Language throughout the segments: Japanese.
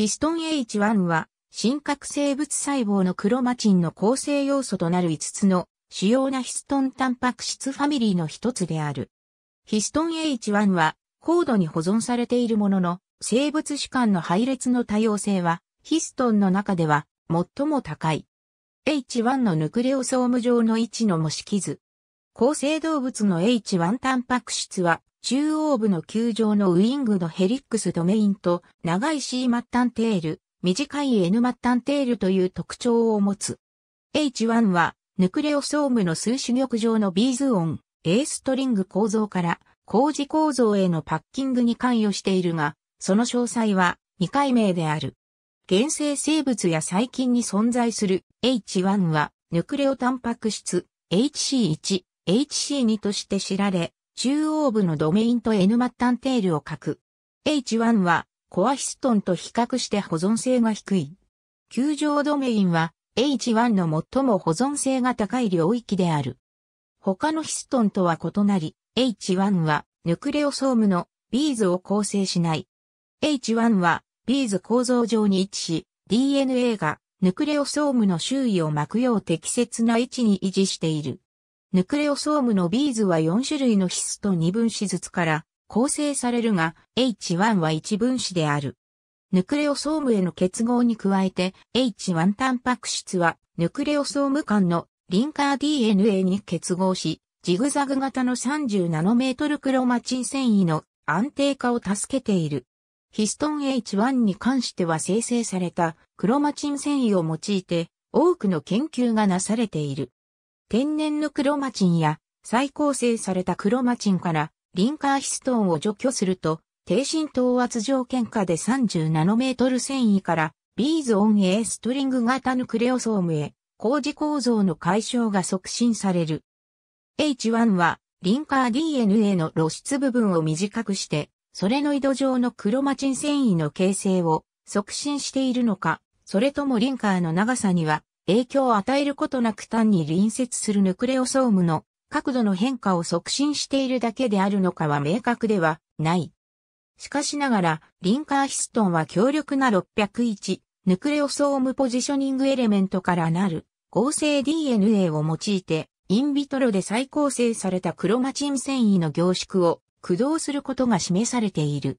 ヒストン H1 は、真核生物細胞のクロマチンの構成要素となる5つの主要なヒストンタンパク質ファミリーの一つである。ヒストン H1 は高度に保存されているものの、生物主観の配列の多様性は、ヒストンの中では最も高い。H1 のヌクレオソーム上の位置の模式図。構成動物の H1 タンパク質は中央部の球場のウィングのヘリックスドメインと長い C マッタンテール、短い N マッタンテールという特徴を持つ。H1 はヌクレオソームの数種玉状のビーズ音、A ストリング構造から工事構造へのパッキングに関与しているが、その詳細は未解明である。原生生物や細菌に存在する H1 はヌクレオタンパク質 HC1、HC2 として知られ、中央部のドメインと N 末端テールを書く。H1 はコアヒストンと比較して保存性が低い。球状ドメインは H1 の最も保存性が高い領域である。他のヒストンとは異なり、H1 はヌクレオソームのビーズを構成しない。H1 はビーズ構造上に位置し、DNA がヌクレオソームの周囲を巻くよう適切な位置に維持している。ヌクレオソームのビーズは4種類のヒスと2分子ずつから構成されるが、H1 は1分子である。ヌクレオソームへの結合に加えて、H1 タンパク質は、ヌクレオソーム間のリンカー DNA に結合し、ジグザグ型の30ナノメートルクロマチン繊維の安定化を助けている。ヒストン H1 に関しては生成されたクロマチン繊維を用いて多くの研究がなされている。天然のクロマチンや再構成されたクロマチンからリンカーヒストンを除去すると、低浸透圧条件下で30ナノメートル繊維からビーズオン A ストリング型ヌクレオソームへ工事構造の解消が促進される。H1 はリンカー DNA の露出部分を短くして、それの井戸上のクロマチン繊維の形成を促進しているのか、それともリンカーの長さには影響を与えることなく単に隣接するヌクレオソームの角度の変化を促進しているだけであるのかは明確ではない。しかしながら、リンカーヒストンは強力な601、ヌクレオソームポジショニングエレメントからなる合成 DNA を用いて、インビトロで再構成されたクロマチン繊維の凝縮を駆動することが示されている。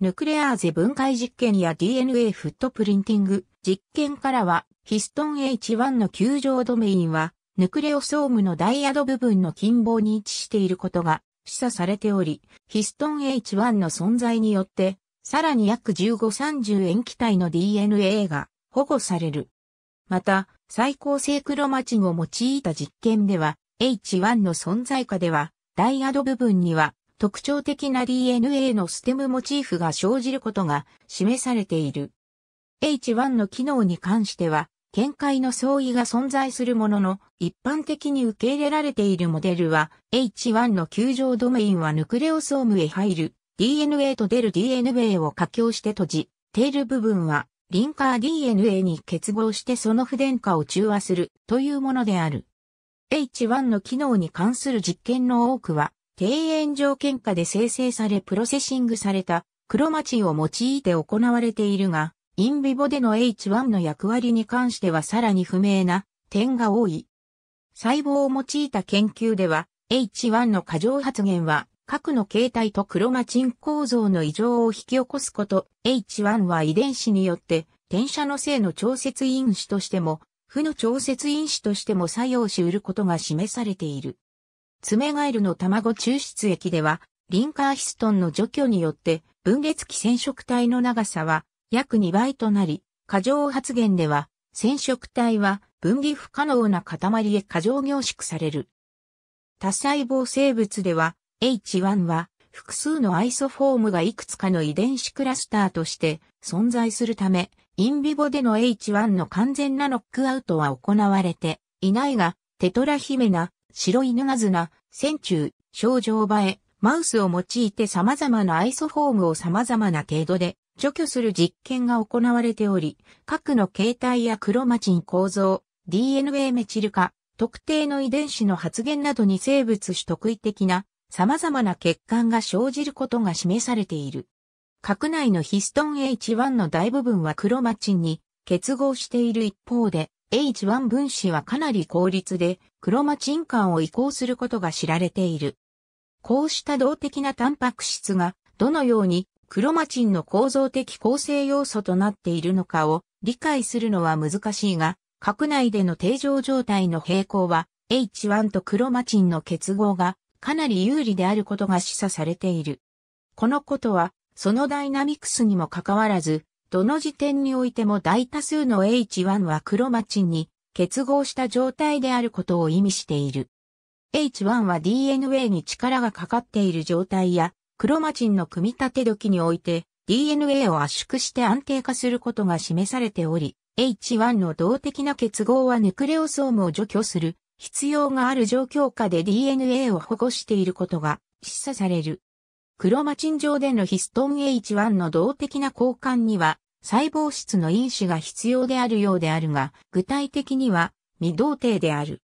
ヌクレアーゼ分解実験や DNA フットプリンティング、実験からは、ヒストン H1 の球状ドメインは、ヌクレオソームのダイヤド部分の近傍に位置していることが示唆されており、ヒストン H1 の存在によって、さらに約1530塩基体の DNA が保護される。また、最高性クロマチンを用いた実験では、H1 の存在下では、ダイヤド部分には特徴的な DNA のステムモチーフが生じることが示されている。H1 の機能に関しては、見解の相違が存在するものの、一般的に受け入れられているモデルは、H1 の球状ドメインはヌクレオソームへ入る、DNA と出る DNA を加強して閉じ、テール部分は、リンカー DNA に結合してその不電化を中和するというものである。H1 の機能に関する実験の多くは、低炎条件下で生成されプロセッシングされたクロマチンを用いて行われているが、インビボでの H1 の役割に関してはさらに不明な点が多い。細胞を用いた研究では、H1 の過剰発現は、核の形態とクロマチン構造の異常を引き起こすこと、H1 は遺伝子によって、転写の性の調節因子としても、負の調節因子としても作用し得ることが示されている。ツメガエルの卵抽出液では、リンカーヒストンの除去によって、分裂期染色体の長さは約2倍となり、過剰発現では、染色体は分離不可能な塊へ過剰凝縮される。多細胞生物では、H1 は複数のアイソフォームがいくつかの遺伝子クラスターとして存在するため、インビボでの H1 の完全なノックアウトは行われていないが、テトラヒメナ、白イヌナズナ、線虫、症状映え、マウスを用いて様々なアイソフォームを様々な程度で除去する実験が行われており、核の形態やクロマチン構造、DNA メチル化、特定の遺伝子の発現などに生物種特異的な様々な欠陥が生じることが示されている。核内のヒストン H1 の大部分はクロマチンに結合している一方で、H1 分子はかなり効率でクロマチン間を移行することが知られている。こうした動的なタンパク質がどのようにクロマチンの構造的構成要素となっているのかを理解するのは難しいが、核内での定常状態の平行は H1 とクロマチンの結合がかなり有利であることが示唆されている。このことは、そのダイナミクスにもかかわらず、どの時点においても大多数の H1 はクロマチンに結合した状態であることを意味している。H1 は DNA に力がかかっている状態やクロマチンの組み立て時において DNA を圧縮して安定化することが示されており、H1 の動的な結合はヌクレオソームを除去する必要がある状況下で DNA を保護していることが示唆される。クロマチン上でのヒストン H1 の動的な交換には細胞質の因子が必要であるようであるが、具体的には未動定である。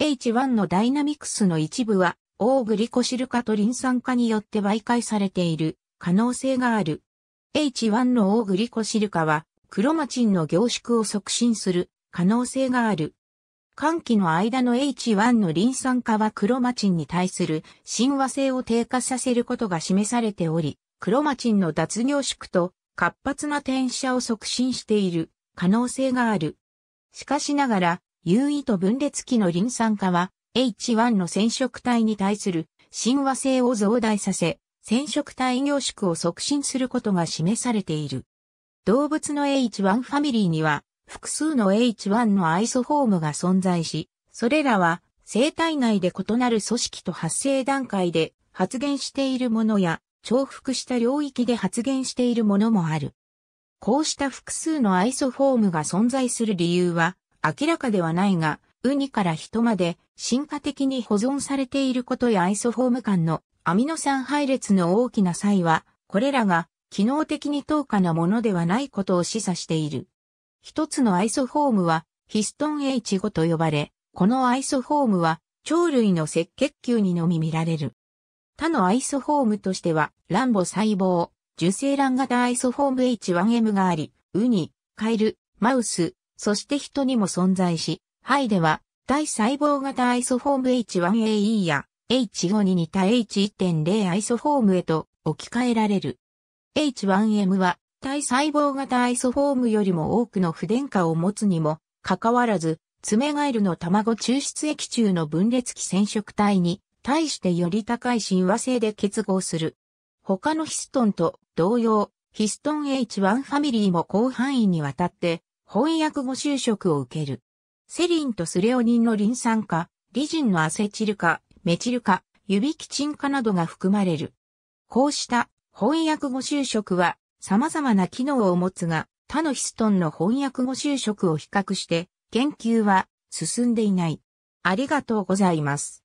H1 のダイナミクスの一部はオーグリコシル化とリン酸化によって媒介されている可能性がある。H1 のオーグリコシル化は、クロマチンの凝縮を促進する可能性がある。寒気の間の H1 のリン酸化はクロマチンに対する親和性を低下させることが示されており、クロマチンの脱凝縮と活発な転写を促進している可能性がある。しかしながら、有意と分裂期のリン酸化は H1 の染色体に対する親和性を増大させ、染色体凝縮を促進することが示されている。動物の H1 ファミリーには複数の H1 のアイソフォームが存在し、それらは生体内で異なる組織と発生段階で発現しているものや重複した領域で発現しているものもある。こうした複数のアイソフォームが存在する理由は明らかではないが、ウニからヒトまで進化的に保存されていることやアイソフォーム間のアミノ酸配列の大きな際は、これらが機能的に等価なものではないことを示唆している。一つのアイソフォームはヒストン H5 と呼ばれ、このアイソフォームは鳥類の赤血球にのみ見られる。他のアイソフォームとしては、卵母細胞、受精卵型アイソフォーム H1M があり、ウニ、カエル、マウス、そして人にも存在し、肺では、体細胞型アイソフォーム H1AE や H5 に似た H1.0 アイソフォームへと置き換えられる。H1M は体細胞型アイソフォームよりも多くの不電荷を持つにもかかわらず、爪ガエルの卵抽出液中の分裂期染色体に対してより高い親和性で結合する。他のヒストンと同様、ヒストン H1 ファミリーも広範囲にわたって翻訳後就職を受ける。セリンとスレオニンのリン酸化、リジンのアセチル化、メチル化、ユビキチン化などが含まれる。こうした翻訳語修飾は様々な機能を持つが、他のヒストンの翻訳語修飾を比較して研究は進んでいない。ありがとうございます。